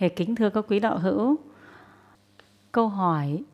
Hề kính thưa các quý đạo hữu, câu hỏi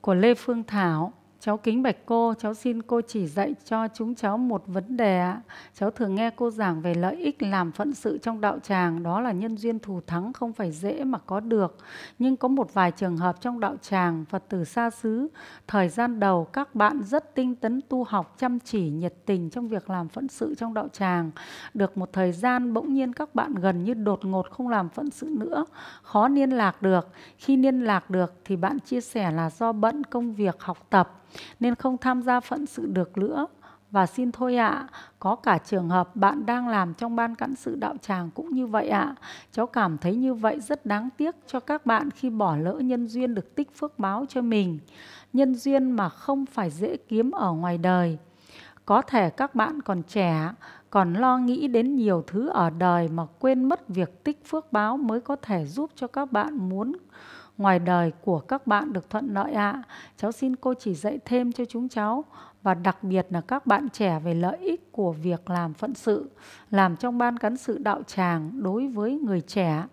của Lê Phương Thảo Cháu kính bạch cô, cháu xin cô chỉ dạy cho chúng cháu một vấn đề ạ. Cháu thường nghe cô giảng về lợi ích làm phận sự trong đạo tràng, đó là nhân duyên thù thắng không phải dễ mà có được. Nhưng có một vài trường hợp trong đạo tràng, Phật tử xa xứ, thời gian đầu các bạn rất tinh tấn tu học, chăm chỉ, nhiệt tình trong việc làm phận sự trong đạo tràng. Được một thời gian bỗng nhiên các bạn gần như đột ngột không làm phận sự nữa, khó liên lạc được. Khi liên lạc được thì bạn chia sẻ là do bận công việc học tập nên không tham gia phận sự được nữa và xin thôi ạ, à, có cả trường hợp bạn đang làm trong ban cán sự đạo tràng cũng như vậy ạ. À. Cháu cảm thấy như vậy rất đáng tiếc cho các bạn khi bỏ lỡ nhân duyên được tích phước báo cho mình. Nhân duyên mà không phải dễ kiếm ở ngoài đời. Có thể các bạn còn trẻ, còn lo nghĩ đến nhiều thứ ở đời mà quên mất việc tích phước báo mới có thể giúp cho các bạn muốn ngoài đời của các bạn được thuận lợi ạ. À. Cháu xin cô chỉ dạy thêm cho chúng cháu và đặc biệt là các bạn trẻ về lợi ích của việc làm phận sự, làm trong ban cán sự đạo tràng đối với người trẻ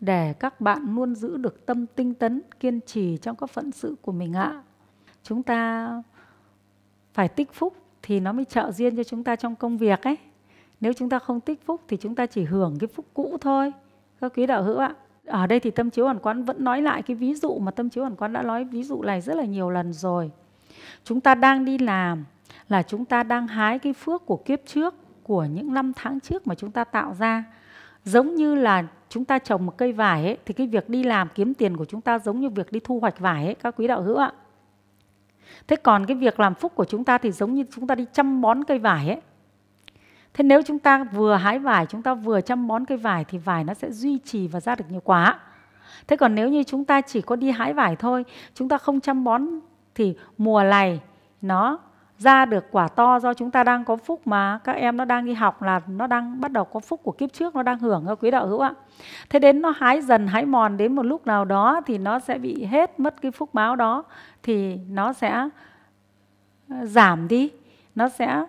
để các bạn luôn giữ được tâm tinh tấn, kiên trì trong các phận sự của mình ạ. À. Chúng ta phải tích phúc thì nó mới trợ duyên cho chúng ta trong công việc ấy. Nếu chúng ta không tích phúc thì chúng ta chỉ hưởng cái phúc cũ thôi. Các quý đạo hữu ạ ở đây thì tâm chiếu hoàn quán vẫn nói lại cái ví dụ mà tâm chiếu hoàn quán đã nói ví dụ này rất là nhiều lần rồi chúng ta đang đi làm là chúng ta đang hái cái phước của kiếp trước của những năm tháng trước mà chúng ta tạo ra giống như là chúng ta trồng một cây vải ấy, thì cái việc đi làm kiếm tiền của chúng ta giống như việc đi thu hoạch vải ấy, các quý đạo hữu ạ thế còn cái việc làm phúc của chúng ta thì giống như chúng ta đi chăm bón cây vải ấy Thế nếu chúng ta vừa hái vải, chúng ta vừa chăm bón cây vải thì vải nó sẽ duy trì và ra được nhiều quả. Thế còn nếu như chúng ta chỉ có đi hái vải thôi, chúng ta không chăm bón thì mùa này nó ra được quả to do chúng ta đang có phúc mà các em nó đang đi học là nó đang bắt đầu có phúc của kiếp trước nó đang hưởng các quý đạo hữu ạ. Thế đến nó hái dần hái mòn đến một lúc nào đó thì nó sẽ bị hết mất cái phúc báo đó thì nó sẽ ờ, giảm đi, nó sẽ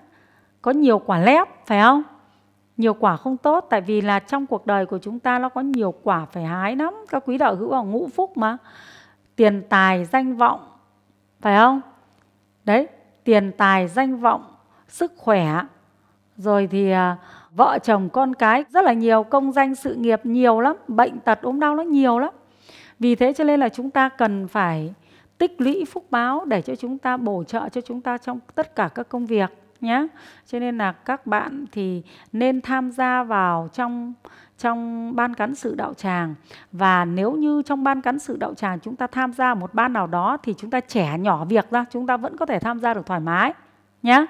có nhiều quả lép phải không nhiều quả không tốt tại vì là trong cuộc đời của chúng ta nó có nhiều quả phải hái lắm các quý đạo hữu ở ngũ phúc mà tiền tài danh vọng phải không đấy tiền tài danh vọng sức khỏe rồi thì à, vợ chồng con cái rất là nhiều công danh sự nghiệp nhiều lắm bệnh tật ốm đau nó nhiều lắm vì thế cho nên là chúng ta cần phải tích lũy phúc báo để cho chúng ta bổ trợ cho chúng ta trong tất cả các công việc nhé cho nên là các bạn thì nên tham gia vào trong trong ban cán sự đạo tràng và nếu như trong ban cán sự đạo tràng chúng ta tham gia một ban nào đó thì chúng ta trẻ nhỏ việc ra chúng ta vẫn có thể tham gia được thoải mái nhé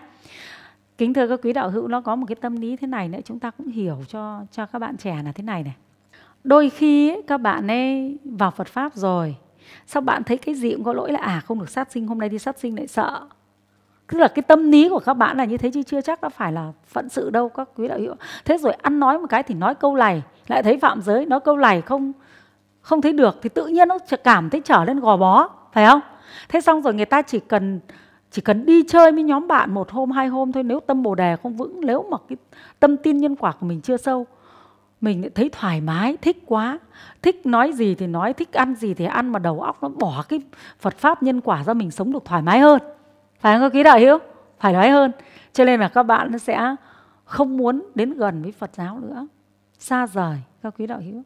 kính thưa các quý đạo hữu nó có một cái tâm lý thế này nữa chúng ta cũng hiểu cho cho các bạn trẻ là thế này này đôi khi ấy, các bạn ấy vào Phật pháp rồi sau bạn thấy cái gì cũng có lỗi là à không được sát sinh hôm nay đi sát sinh lại sợ tức là cái tâm lý của các bạn là như thế chứ chưa chắc nó phải là phận sự đâu các quý đạo hữu thế rồi ăn nói một cái thì nói câu này lại thấy phạm giới nói câu này không không thấy được thì tự nhiên nó cảm thấy trở lên gò bó phải không thế xong rồi người ta chỉ cần chỉ cần đi chơi với nhóm bạn một hôm hai hôm thôi nếu tâm bồ đề không vững nếu mà cái tâm tin nhân quả của mình chưa sâu mình thấy thoải mái thích quá thích nói gì thì nói thích ăn gì thì ăn mà đầu óc nó bỏ cái phật pháp nhân quả ra mình sống được thoải mái hơn phải không các quý đạo hữu phải nói hơn cho nên là các bạn nó sẽ không muốn đến gần với Phật giáo nữa xa rời các quý đạo hữu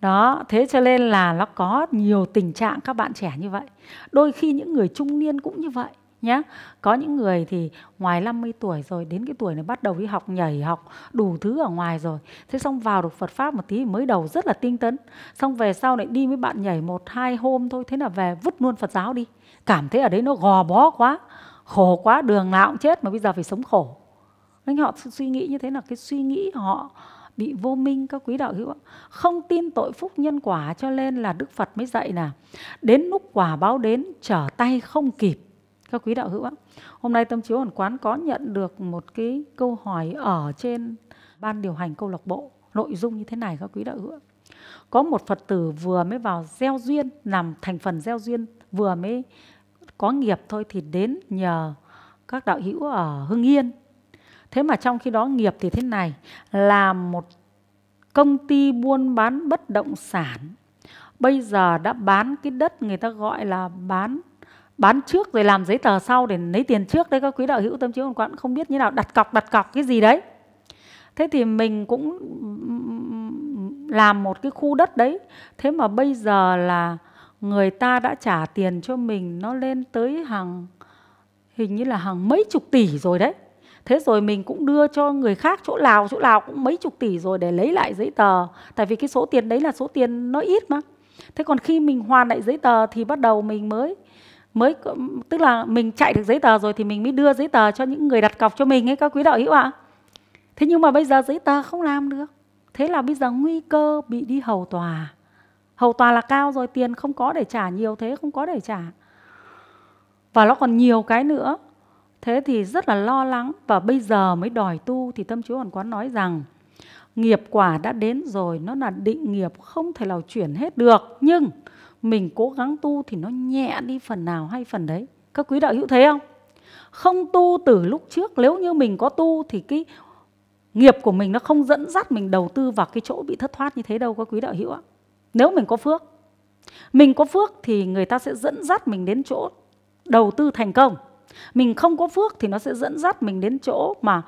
đó thế cho nên là nó có nhiều tình trạng các bạn trẻ như vậy đôi khi những người trung niên cũng như vậy nhé có những người thì ngoài 50 tuổi rồi đến cái tuổi này bắt đầu đi học nhảy học đủ thứ ở ngoài rồi thế xong vào được Phật pháp một tí mới đầu rất là tinh tấn xong về sau lại đi với bạn nhảy một hai hôm thôi thế là về vứt luôn Phật giáo đi cảm thấy ở đấy nó gò bó quá khổ quá đường nào cũng chết mà bây giờ phải sống khổ nên họ suy nghĩ như thế là cái suy nghĩ họ bị vô minh các quý đạo hữu không tin tội phúc nhân quả cho nên là đức phật mới dạy là đến lúc quả báo đến trở tay không kịp các quý đạo hữu ạ. Hôm nay Tâm Chiếu Hồn Quán có nhận được một cái câu hỏi ở trên ban điều hành câu lạc bộ nội dung như thế này các quý đạo hữu Có một Phật tử vừa mới vào gieo duyên, làm thành phần gieo duyên, vừa mới có nghiệp thôi thì đến nhờ các đạo hữu ở Hưng Yên. Thế mà trong khi đó nghiệp thì thế này, là một công ty buôn bán bất động sản. Bây giờ đã bán cái đất người ta gọi là bán bán trước rồi làm giấy tờ sau để lấy tiền trước đấy các quý đạo hữu tâm trí còn quán không biết như nào đặt cọc đặt cọc cái gì đấy thế thì mình cũng làm một cái khu đất đấy thế mà bây giờ là người ta đã trả tiền cho mình nó lên tới hàng hình như là hàng mấy chục tỷ rồi đấy thế rồi mình cũng đưa cho người khác chỗ lào chỗ lào cũng mấy chục tỷ rồi để lấy lại giấy tờ tại vì cái số tiền đấy là số tiền nó ít mà thế còn khi mình hoàn lại giấy tờ thì bắt đầu mình mới mới tức là mình chạy được giấy tờ rồi thì mình mới đưa giấy tờ cho những người đặt cọc cho mình ấy các quý đạo hữu ạ. Thế nhưng mà bây giờ giấy tờ không làm được. Thế là bây giờ nguy cơ bị đi hầu tòa. Hầu tòa là cao rồi tiền không có để trả nhiều thế không có để trả. Và nó còn nhiều cái nữa. Thế thì rất là lo lắng và bây giờ mới đòi tu thì tâm chú hoàn quán nói rằng nghiệp quả đã đến rồi nó là định nghiệp không thể nào chuyển hết được nhưng mình cố gắng tu thì nó nhẹ đi phần nào hay phần đấy các quý đạo hữu thấy không không tu từ lúc trước nếu như mình có tu thì cái nghiệp của mình nó không dẫn dắt mình đầu tư vào cái chỗ bị thất thoát như thế đâu các quý đạo hữu ạ nếu mình có phước mình có phước thì người ta sẽ dẫn dắt mình đến chỗ đầu tư thành công mình không có phước thì nó sẽ dẫn dắt mình đến chỗ mà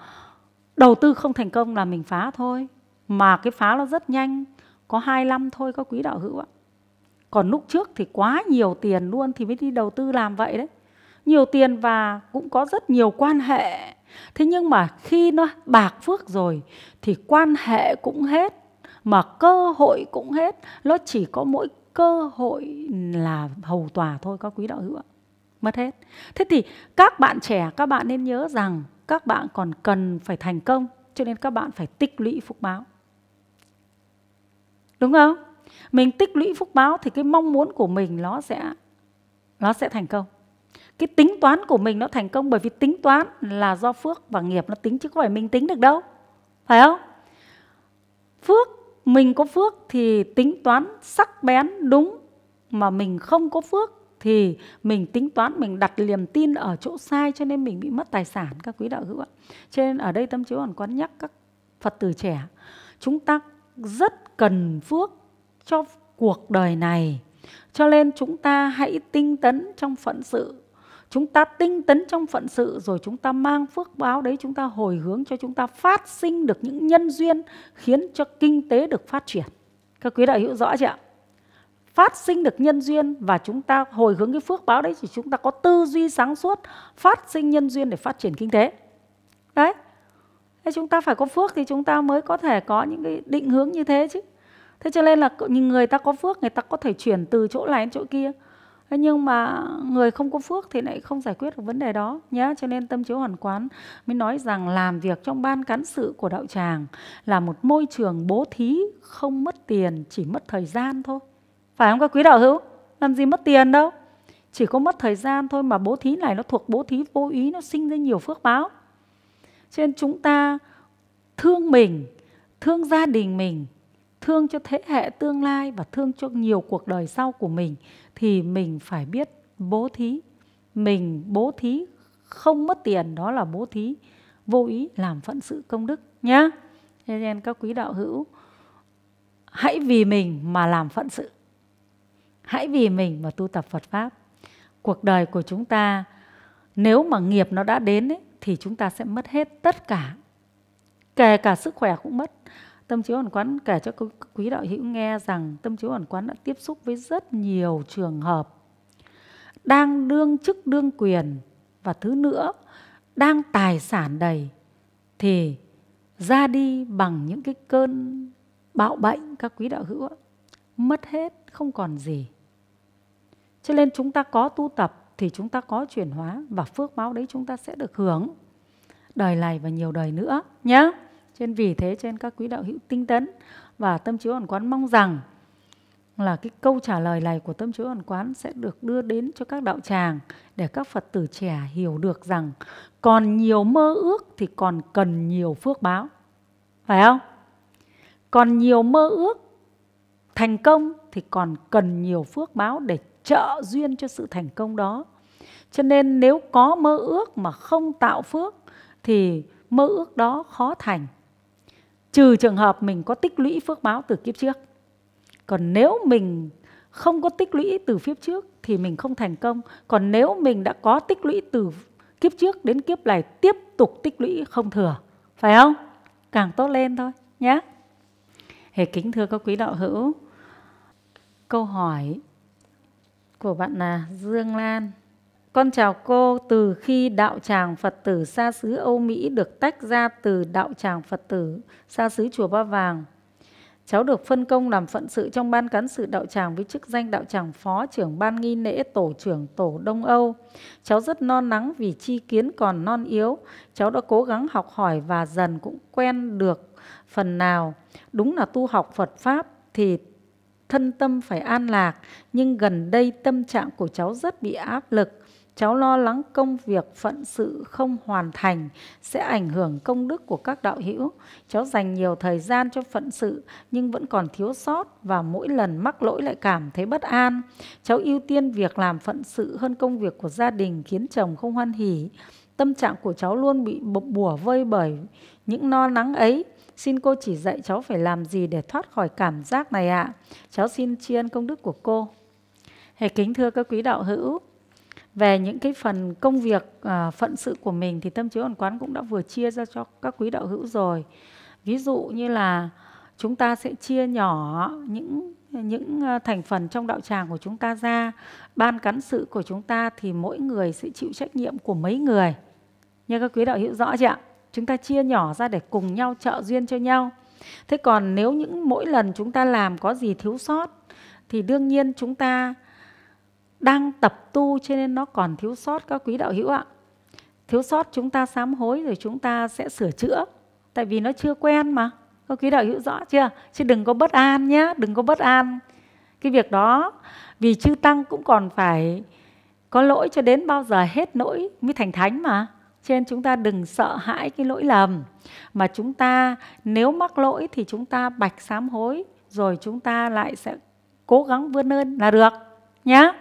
đầu tư không thành công là mình phá thôi mà cái phá nó rất nhanh có hai năm thôi các quý đạo hữu ạ còn lúc trước thì quá nhiều tiền luôn thì mới đi đầu tư làm vậy đấy nhiều tiền và cũng có rất nhiều quan hệ thế nhưng mà khi nó bạc phước rồi thì quan hệ cũng hết mà cơ hội cũng hết nó chỉ có mỗi cơ hội là hầu tòa thôi các quý đạo hữu ạ mất hết thế thì các bạn trẻ các bạn nên nhớ rằng các bạn còn cần phải thành công cho nên các bạn phải tích lũy phúc báo đúng không mình tích lũy phúc báo thì cái mong muốn của mình nó sẽ nó sẽ thành công cái tính toán của mình nó thành công bởi vì tính toán là do phước và nghiệp nó tính chứ không phải mình tính được đâu phải không phước mình có phước thì tính toán sắc bén đúng mà mình không có phước thì mình tính toán mình đặt niềm tin ở chỗ sai cho nên mình bị mất tài sản các quý đạo hữu ạ cho nên ở đây tâm chiếu còn quán nhắc các phật tử trẻ chúng ta rất cần phước cho cuộc đời này cho nên chúng ta hãy tinh tấn trong phận sự chúng ta tinh tấn trong phận sự rồi chúng ta mang phước báo đấy chúng ta hồi hướng cho chúng ta phát sinh được những nhân duyên khiến cho kinh tế được phát triển các quý đạo hữu rõ chưa ạ phát sinh được nhân duyên và chúng ta hồi hướng cái phước báo đấy thì chúng ta có tư duy sáng suốt phát sinh nhân duyên để phát triển kinh tế đấy thế chúng ta phải có phước thì chúng ta mới có thể có những cái định hướng như thế chứ thế cho nên là những người ta có phước người ta có thể chuyển từ chỗ này đến chỗ kia thế nhưng mà người không có phước thì lại không giải quyết được vấn đề đó nhé cho nên tâm chiếu hoàn quán mới nói rằng làm việc trong ban cán sự của đạo tràng là một môi trường bố thí không mất tiền chỉ mất thời gian thôi phải không các quý đạo hữu làm gì mất tiền đâu chỉ có mất thời gian thôi mà bố thí này nó thuộc bố thí vô ý nó sinh ra nhiều phước báo cho nên chúng ta thương mình thương gia đình mình thương cho thế hệ tương lai và thương cho nhiều cuộc đời sau của mình thì mình phải biết bố thí mình bố thí không mất tiền đó là bố thí vô ý làm phận sự công đức nhá nên các quý đạo hữu hãy vì mình mà làm phận sự hãy vì mình mà tu tập phật pháp cuộc đời của chúng ta nếu mà nghiệp nó đã đến ấy, thì chúng ta sẽ mất hết tất cả kể cả sức khỏe cũng mất Tâm chiếu ẩn quán kể cho quý đạo hữu nghe rằng tâm chiếu ẩn quán đã tiếp xúc với rất nhiều trường hợp đang đương chức đương quyền và thứ nữa đang tài sản đầy thì ra đi bằng những cái cơn bạo bệnh các quý đạo hữu mất hết không còn gì cho nên chúng ta có tu tập thì chúng ta có chuyển hóa và phước báo đấy chúng ta sẽ được hưởng đời này và nhiều đời nữa nhé nên vì thế trên các quý đạo hữu tinh tấn và tâm chiếu ẩn quán mong rằng là cái câu trả lời này của tâm chiếu ẩn quán sẽ được đưa đến cho các đạo tràng để các Phật tử trẻ hiểu được rằng còn nhiều mơ ước thì còn cần nhiều phước báo. Phải không? Còn nhiều mơ ước thành công thì còn cần nhiều phước báo để trợ duyên cho sự thành công đó. Cho nên nếu có mơ ước mà không tạo phước thì mơ ước đó khó thành trừ trường hợp mình có tích lũy phước báo từ kiếp trước còn nếu mình không có tích lũy từ kiếp trước thì mình không thành công còn nếu mình đã có tích lũy từ kiếp trước đến kiếp này tiếp tục tích lũy không thừa phải không càng tốt lên thôi nhé hề kính thưa các quý đạo hữu câu hỏi của bạn là dương lan con chào cô, từ khi đạo tràng Phật tử xa xứ Âu Mỹ được tách ra từ đạo tràng Phật tử xa xứ Chùa Ba Vàng, cháu được phân công làm phận sự trong ban cán sự đạo tràng với chức danh đạo tràng phó trưởng ban nghi lễ tổ trưởng tổ Đông Âu. Cháu rất non nắng vì chi kiến còn non yếu, cháu đã cố gắng học hỏi và dần cũng quen được phần nào. Đúng là tu học Phật Pháp thì thân tâm phải an lạc, nhưng gần đây tâm trạng của cháu rất bị áp lực cháu lo lắng công việc phận sự không hoàn thành sẽ ảnh hưởng công đức của các đạo hữu. Cháu dành nhiều thời gian cho phận sự nhưng vẫn còn thiếu sót và mỗi lần mắc lỗi lại cảm thấy bất an. Cháu ưu tiên việc làm phận sự hơn công việc của gia đình khiến chồng không hoan hỉ. Tâm trạng của cháu luôn bị bùa vơi bởi những no nắng ấy. Xin cô chỉ dạy cháu phải làm gì để thoát khỏi cảm giác này ạ. À. Cháu xin tri ân công đức của cô. hệ kính thưa các quý đạo hữu, về những cái phần công việc à, phận sự của mình thì tâm chiếu hoàn quán cũng đã vừa chia ra cho các quý đạo hữu rồi ví dụ như là chúng ta sẽ chia nhỏ những những à, thành phần trong đạo tràng của chúng ta ra ban cán sự của chúng ta thì mỗi người sẽ chịu trách nhiệm của mấy người như các quý đạo hữu rõ chưa ạ chúng ta chia nhỏ ra để cùng nhau trợ duyên cho nhau thế còn nếu những mỗi lần chúng ta làm có gì thiếu sót thì đương nhiên chúng ta đang tập tu cho nên nó còn thiếu sót các quý đạo hữu ạ thiếu sót chúng ta sám hối rồi chúng ta sẽ sửa chữa tại vì nó chưa quen mà các quý đạo hữu rõ chưa chứ đừng có bất an nhé đừng có bất an cái việc đó vì chư tăng cũng còn phải có lỗi cho đến bao giờ hết lỗi mới thành thánh mà trên chúng ta đừng sợ hãi cái lỗi lầm mà chúng ta nếu mắc lỗi thì chúng ta bạch sám hối rồi chúng ta lại sẽ cố gắng vươn lên là được nhé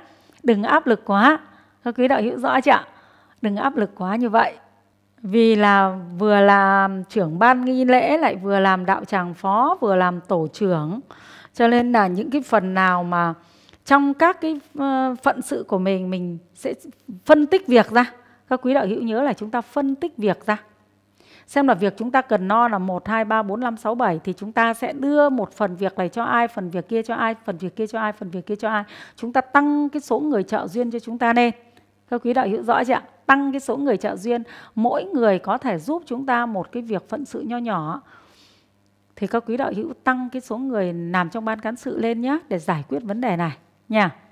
đừng áp lực quá các quý đạo hữu rõ chưa ạ đừng áp lực quá như vậy vì là vừa làm trưởng ban nghi lễ lại vừa làm đạo tràng phó vừa làm tổ trưởng cho nên là những cái phần nào mà trong các cái ờ, phận sự của mình mình sẽ phân tích việc ra các quý đạo hữu nhớ là chúng ta phân tích việc ra xem là việc chúng ta cần no là 1, 2, 3, 4, 5, 6, 7 thì chúng ta sẽ đưa một phần việc này cho ai, phần việc kia cho ai, phần việc kia cho ai, phần việc kia cho ai. Chúng ta tăng cái số người trợ duyên cho chúng ta lên. Các quý đạo hữu rõ chưa ạ? Tăng cái số người trợ duyên, mỗi người có thể giúp chúng ta một cái việc phận sự nho nhỏ. Thì các quý đạo hữu tăng cái số người làm trong ban cán sự lên nhé để giải quyết vấn đề này nha.